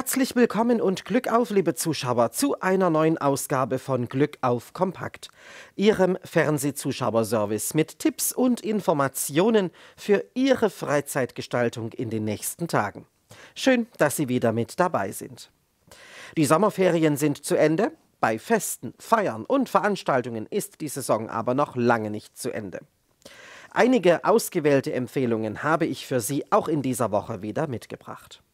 Herzlich willkommen und Glück auf, liebe Zuschauer, zu einer neuen Ausgabe von Glück auf Kompakt, Ihrem Fernsehzuschauerservice mit Tipps und Informationen für Ihre Freizeitgestaltung in den nächsten Tagen. Schön, dass Sie wieder mit dabei sind. Die Sommerferien sind zu Ende. Bei Festen, Feiern und Veranstaltungen ist die Saison aber noch lange nicht zu Ende. Einige ausgewählte Empfehlungen habe ich für Sie auch in dieser Woche wieder mitgebracht.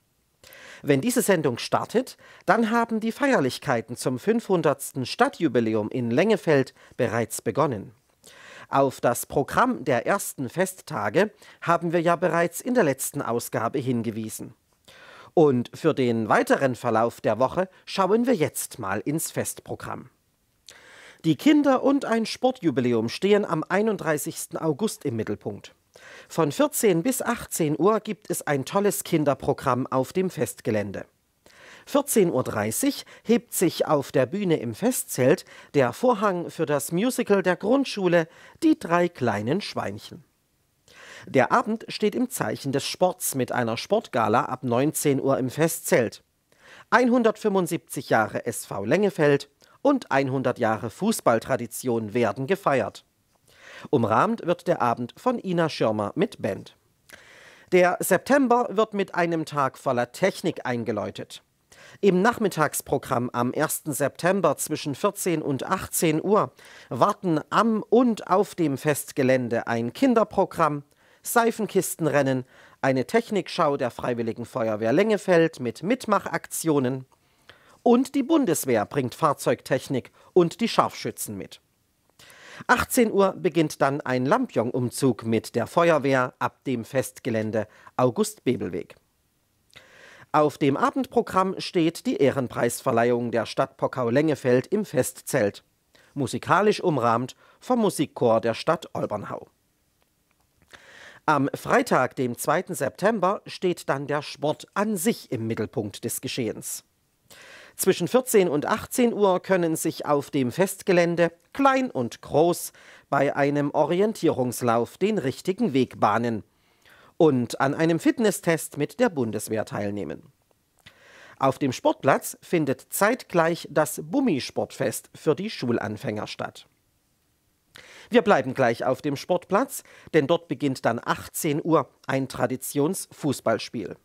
Wenn diese Sendung startet, dann haben die Feierlichkeiten zum 500. Stadtjubiläum in Lengefeld bereits begonnen. Auf das Programm der ersten Festtage haben wir ja bereits in der letzten Ausgabe hingewiesen. Und für den weiteren Verlauf der Woche schauen wir jetzt mal ins Festprogramm. Die Kinder und ein Sportjubiläum stehen am 31. August im Mittelpunkt. Von 14 bis 18 Uhr gibt es ein tolles Kinderprogramm auf dem Festgelände. 14.30 Uhr hebt sich auf der Bühne im Festzelt der Vorhang für das Musical der Grundschule Die drei kleinen Schweinchen. Der Abend steht im Zeichen des Sports mit einer Sportgala ab 19 Uhr im Festzelt. 175 Jahre SV Lengefeld und 100 Jahre Fußballtradition werden gefeiert. Umrahmt wird der Abend von Ina Schirmer mit Band. Der September wird mit einem Tag voller Technik eingeläutet. Im Nachmittagsprogramm am 1. September zwischen 14 und 18 Uhr warten am und auf dem Festgelände ein Kinderprogramm, Seifenkistenrennen, eine Technikschau der Freiwilligen Feuerwehr Lengefeld mit Mitmachaktionen und die Bundeswehr bringt Fahrzeugtechnik und die Scharfschützen mit. 18 Uhr beginnt dann ein Lampion-Umzug mit der Feuerwehr ab dem Festgelände August-Bebelweg. Auf dem Abendprogramm steht die Ehrenpreisverleihung der Stadt Pockau-Lengefeld im Festzelt, musikalisch umrahmt vom Musikchor der Stadt Olbernhau. Am Freitag, dem 2. September, steht dann der Sport an sich im Mittelpunkt des Geschehens. Zwischen 14 und 18 Uhr können sich auf dem Festgelände klein und groß bei einem Orientierungslauf den richtigen Weg bahnen und an einem Fitnesstest mit der Bundeswehr teilnehmen. Auf dem Sportplatz findet zeitgleich das Bummisportfest für die Schulanfänger statt. Wir bleiben gleich auf dem Sportplatz, denn dort beginnt dann 18 Uhr ein Traditionsfußballspiel.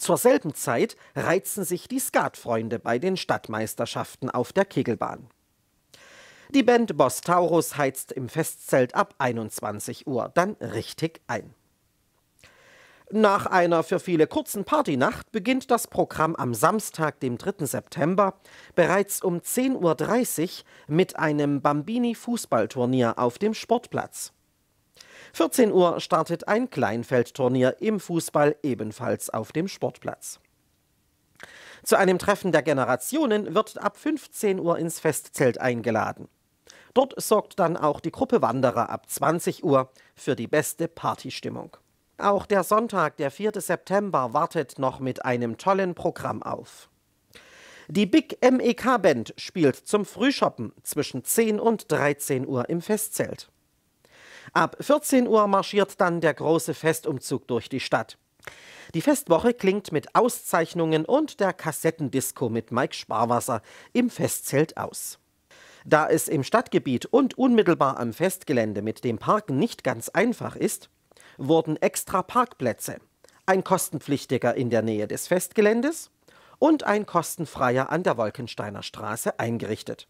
Zur selben Zeit reizen sich die Skatfreunde bei den Stadtmeisterschaften auf der Kegelbahn. Die Band Boss Taurus heizt im Festzelt ab 21 Uhr dann richtig ein. Nach einer für viele kurzen Partynacht beginnt das Programm am Samstag, dem 3. September, bereits um 10.30 Uhr mit einem Bambini-Fußballturnier auf dem Sportplatz. 14 Uhr startet ein Kleinfeldturnier im Fußball ebenfalls auf dem Sportplatz. Zu einem Treffen der Generationen wird ab 15 Uhr ins Festzelt eingeladen. Dort sorgt dann auch die Gruppe Wanderer ab 20 Uhr für die beste Partystimmung. Auch der Sonntag, der 4. September, wartet noch mit einem tollen Programm auf. Die Big MEK Band spielt zum Frühschoppen zwischen 10 und 13 Uhr im Festzelt. Ab 14 Uhr marschiert dann der große Festumzug durch die Stadt. Die Festwoche klingt mit Auszeichnungen und der Kassettendisco mit Mike Sparwasser im Festzelt aus. Da es im Stadtgebiet und unmittelbar am Festgelände mit dem Parken nicht ganz einfach ist, wurden extra Parkplätze, ein kostenpflichtiger in der Nähe des Festgeländes und ein kostenfreier an der Wolkensteiner Straße eingerichtet.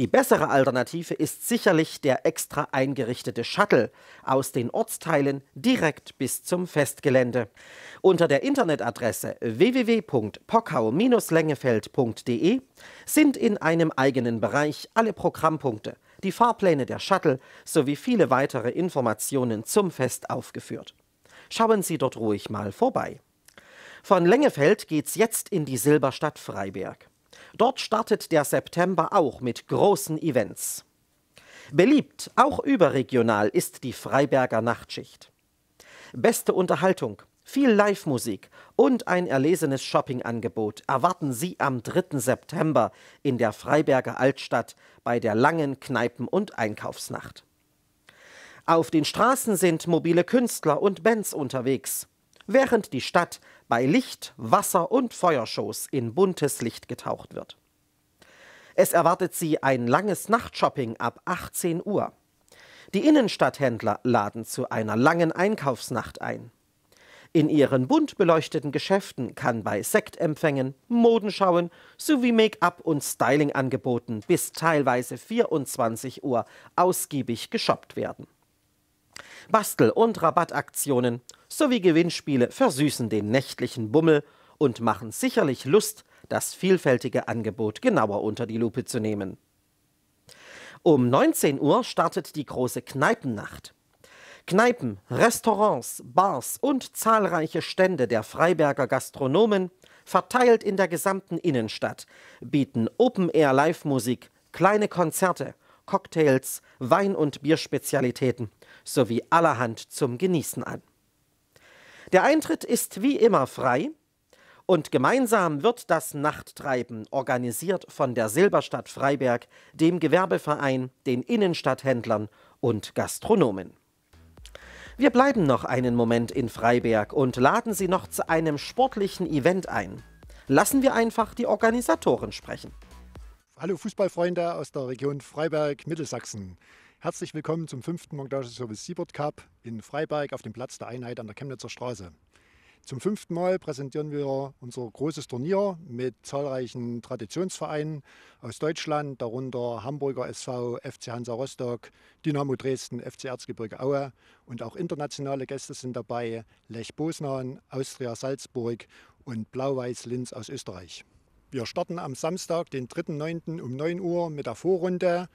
Die bessere Alternative ist sicherlich der extra eingerichtete Shuttle aus den Ortsteilen direkt bis zum Festgelände. Unter der Internetadresse www.pockau-lengefeld.de sind in einem eigenen Bereich alle Programmpunkte, die Fahrpläne der Shuttle sowie viele weitere Informationen zum Fest aufgeführt. Schauen Sie dort ruhig mal vorbei. Von Lengefeld geht's jetzt in die Silberstadt Freiberg. Dort startet der September auch mit großen Events. Beliebt, auch überregional, ist die Freiberger Nachtschicht. Beste Unterhaltung, viel Live-Musik und ein erlesenes Shoppingangebot erwarten Sie am 3. September in der Freiberger Altstadt bei der langen Kneipen- und Einkaufsnacht. Auf den Straßen sind mobile Künstler und Bands unterwegs, während die Stadt bei Licht-, Wasser- und Feuershows in buntes Licht getaucht wird. Es erwartet sie ein langes Nachtshopping ab 18 Uhr. Die Innenstadthändler laden zu einer langen Einkaufsnacht ein. In ihren bunt beleuchteten Geschäften kann bei Sektempfängen, Modenschauen sowie Make-up und Styling-Angeboten bis teilweise 24 Uhr ausgiebig geshoppt werden. Bastel- und Rabattaktionen sowie Gewinnspiele versüßen den nächtlichen Bummel und machen sicherlich Lust, das vielfältige Angebot genauer unter die Lupe zu nehmen. Um 19 Uhr startet die große Kneipennacht. Kneipen, Restaurants, Bars und zahlreiche Stände der Freiberger Gastronomen, verteilt in der gesamten Innenstadt, bieten Open-Air-Live-Musik, kleine Konzerte Cocktails, Wein- und Bierspezialitäten sowie allerhand zum Genießen an. Der Eintritt ist wie immer frei und gemeinsam wird das Nachttreiben organisiert von der Silberstadt Freiberg, dem Gewerbeverein, den Innenstadthändlern und Gastronomen. Wir bleiben noch einen Moment in Freiberg und laden Sie noch zu einem sportlichen Event ein. Lassen wir einfach die Organisatoren sprechen. Hallo Fußballfreunde aus der Region Freiberg-Mittelsachsen. Herzlich willkommen zum fünften Montageservice Siebert Cup in Freiberg auf dem Platz der Einheit an der Chemnitzer Straße. Zum fünften Mal präsentieren wir unser großes Turnier mit zahlreichen Traditionsvereinen aus Deutschland, darunter Hamburger SV, FC Hansa Rostock, Dynamo Dresden, FC Erzgebirge Aue und auch internationale Gäste sind dabei, Lech Bosnan, Austria Salzburg und Blau-Weiß Linz aus Österreich. Wir starten am Samstag, den 3.9. um 9 Uhr mit der Vorrunde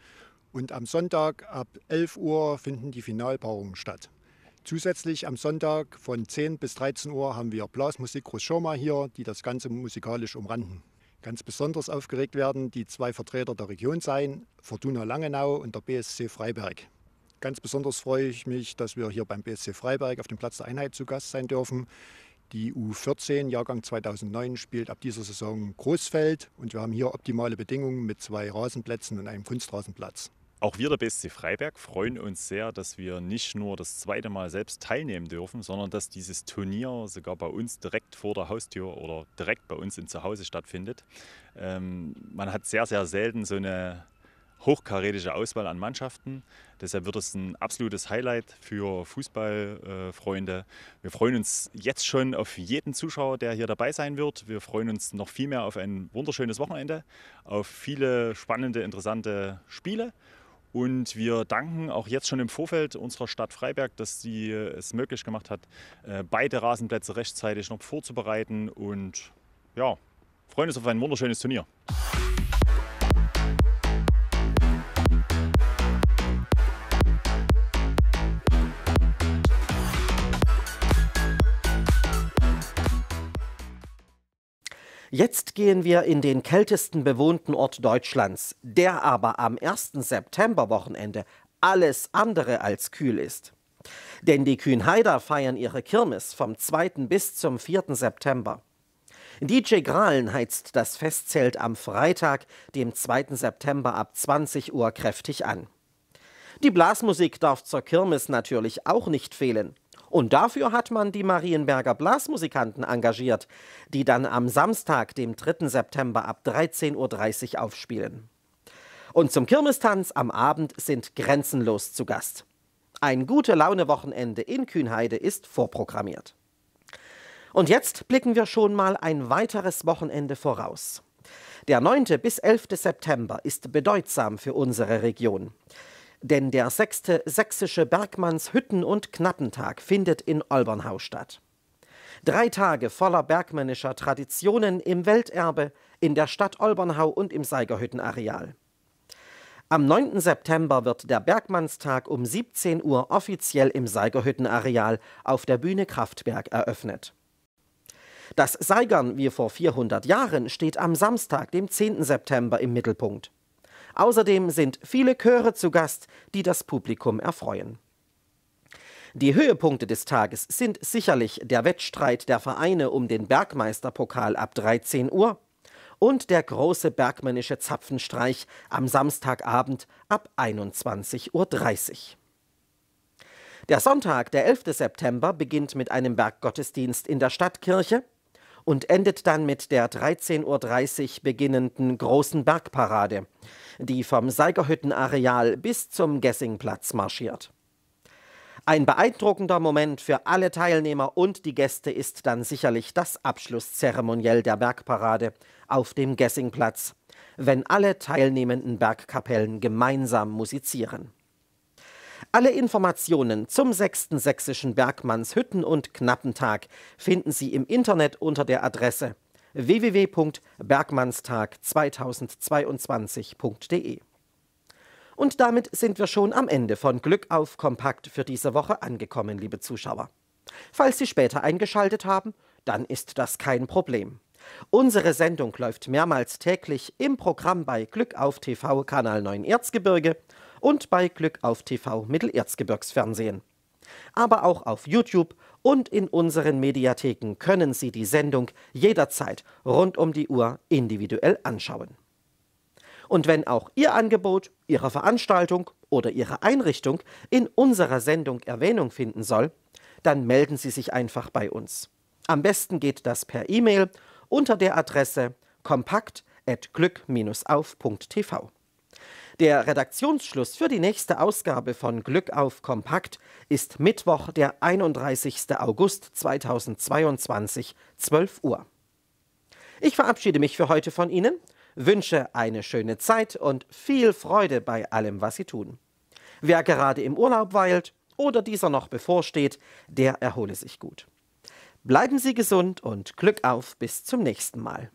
und am Sonntag ab 11 Uhr finden die Finalpaarungen statt. Zusätzlich am Sonntag von 10 bis 13 Uhr haben wir Blasmusik Großschirma hier, die das Ganze musikalisch umranden. Ganz besonders aufgeregt werden die zwei Vertreter der Region sein, Fortuna Langenau und der BSC Freiberg. Ganz besonders freue ich mich, dass wir hier beim BSC Freiberg auf dem Platz der Einheit zu Gast sein dürfen. Die U14, Jahrgang 2009, spielt ab dieser Saison Großfeld und wir haben hier optimale Bedingungen mit zwei Rasenplätzen und einem Kunstrasenplatz. Auch wir der BSC Freiberg freuen uns sehr, dass wir nicht nur das zweite Mal selbst teilnehmen dürfen, sondern dass dieses Turnier sogar bei uns direkt vor der Haustür oder direkt bei uns im Zuhause stattfindet. Ähm, man hat sehr, sehr selten so eine hochkarätische Auswahl an Mannschaften. Deshalb wird es ein absolutes Highlight für Fußballfreunde. Wir freuen uns jetzt schon auf jeden Zuschauer, der hier dabei sein wird. Wir freuen uns noch viel mehr auf ein wunderschönes Wochenende, auf viele spannende, interessante Spiele. Und wir danken auch jetzt schon im Vorfeld unserer Stadt Freiberg, dass sie es möglich gemacht hat, äh, beide Rasenplätze rechtzeitig noch vorzubereiten. Und ja, freuen uns auf ein wunderschönes Turnier. Jetzt gehen wir in den kältesten bewohnten Ort Deutschlands, der aber am 1. Septemberwochenende alles andere als kühl ist. Denn die Kühnheider feiern ihre Kirmes vom 2. bis zum 4. September. DJ Grahlen heizt das Festzelt am Freitag, dem 2. September ab 20 Uhr kräftig an. Die Blasmusik darf zur Kirmes natürlich auch nicht fehlen. Und dafür hat man die Marienberger Blasmusikanten engagiert, die dann am Samstag, dem 3. September ab 13.30 Uhr aufspielen. Und zum Kirmestanz am Abend sind grenzenlos zu Gast. Ein gute Laune-Wochenende in Kühnheide ist vorprogrammiert. Und jetzt blicken wir schon mal ein weiteres Wochenende voraus. Der 9. bis 11. September ist bedeutsam für unsere Region denn der sechste sächsische Bergmanns Hütten- und Knappentag findet in Olbernhau statt. Drei Tage voller bergmännischer Traditionen im Welterbe, in der Stadt Olbernhau und im Seigerhüttenareal. Am 9. September wird der Bergmannstag um 17 Uhr offiziell im Seigerhüttenareal auf der Bühne Kraftberg eröffnet. Das Seigern wie vor 400 Jahren steht am Samstag, dem 10. September, im Mittelpunkt. Außerdem sind viele Chöre zu Gast, die das Publikum erfreuen. Die Höhepunkte des Tages sind sicherlich der Wettstreit der Vereine um den Bergmeisterpokal ab 13 Uhr und der große bergmännische Zapfenstreich am Samstagabend ab 21.30 Uhr. Der Sonntag, der 11. September, beginnt mit einem Berggottesdienst in der Stadtkirche und endet dann mit der 13.30 Uhr beginnenden großen Bergparade, die vom Seigerhüttenareal bis zum Gessingplatz marschiert. Ein beeindruckender Moment für alle Teilnehmer und die Gäste ist dann sicherlich das Abschlusszeremoniell der Bergparade auf dem Gessingplatz, wenn alle teilnehmenden Bergkapellen gemeinsam musizieren. Alle Informationen zum sechsten sächsischen Bergmanns Hütten- und Knappentag finden Sie im Internet unter der Adresse www.bergmannstag2022.de. Und damit sind wir schon am Ende von Glück auf Kompakt für diese Woche angekommen, liebe Zuschauer. Falls Sie später eingeschaltet haben, dann ist das kein Problem. Unsere Sendung läuft mehrmals täglich im Programm bei Glück auf TV Kanal 9 Erzgebirge und bei Glück auf TV Mittelerzgebirgsfernsehen. Aber auch auf YouTube und in unseren Mediatheken können Sie die Sendung jederzeit rund um die Uhr individuell anschauen. Und wenn auch Ihr Angebot, Ihre Veranstaltung oder Ihre Einrichtung in unserer Sendung Erwähnung finden soll, dann melden Sie sich einfach bei uns. Am besten geht das per E-Mail unter der Adresse kompakt@glück-auf.tv. Der Redaktionsschluss für die nächste Ausgabe von Glück auf Kompakt ist Mittwoch, der 31. August 2022, 12 Uhr. Ich verabschiede mich für heute von Ihnen, wünsche eine schöne Zeit und viel Freude bei allem, was Sie tun. Wer gerade im Urlaub weilt oder dieser noch bevorsteht, der erhole sich gut. Bleiben Sie gesund und Glück auf bis zum nächsten Mal.